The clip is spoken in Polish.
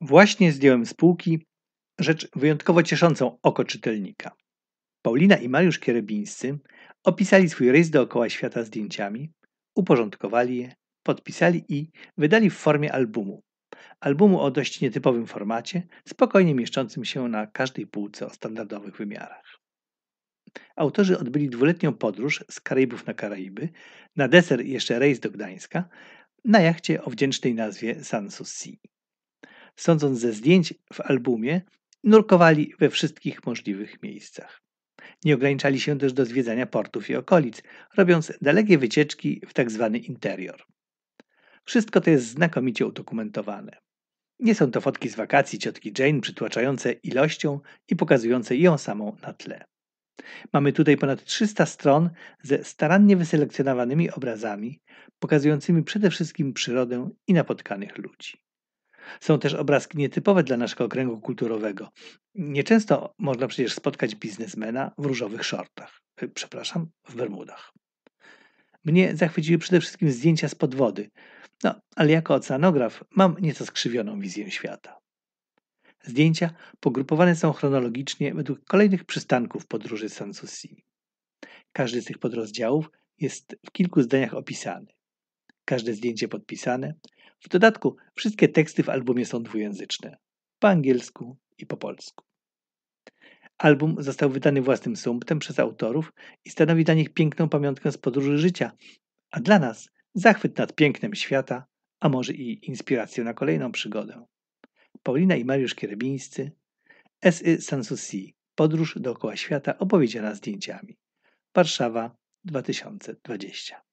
Właśnie zdjąłem z półki rzecz wyjątkowo cieszącą oko czytelnika. Paulina i Mariusz Kierebińscy opisali swój rejs dookoła świata zdjęciami, uporządkowali je, podpisali i wydali w formie albumu. Albumu o dość nietypowym formacie, spokojnie mieszczącym się na każdej półce o standardowych wymiarach. Autorzy odbyli dwuletnią podróż z Karaibów na Karaiby, na deser jeszcze rejs do Gdańska, na jachcie o wdzięcznej nazwie Sanssouci sądząc ze zdjęć w albumie, nurkowali we wszystkich możliwych miejscach. Nie ograniczali się też do zwiedzania portów i okolic, robiąc dalekie wycieczki w tzw. Tak interior. Wszystko to jest znakomicie udokumentowane. Nie są to fotki z wakacji ciotki Jane przytłaczające ilością i pokazujące ją samą na tle. Mamy tutaj ponad 300 stron ze starannie wyselekcjonowanymi obrazami, pokazującymi przede wszystkim przyrodę i napotkanych ludzi. Są też obrazki nietypowe dla naszego okręgu kulturowego. Nieczęsto można przecież spotkać biznesmena w różowych shortach, e, przepraszam, w bermudach. Mnie zachwyciły przede wszystkim zdjęcia z wody, no ale jako oceanograf mam nieco skrzywioną wizję świata. Zdjęcia pogrupowane są chronologicznie według kolejnych przystanków podróży Sanssouci. Każdy z tych podrozdziałów jest w kilku zdaniach opisany każde zdjęcie podpisane. W dodatku wszystkie teksty w albumie są dwujęzyczne po angielsku i po polsku. Album został wydany własnym sumptem przez autorów i stanowi dla nich piękną pamiątkę z podróży życia, a dla nas zachwyt nad pięknem świata, a może i inspirację na kolejną przygodę. Paulina i Mariusz Kierebińscy, S.Y. Sanssouci. Podróż dookoła świata opowiedziana zdjęciami. Warszawa 2020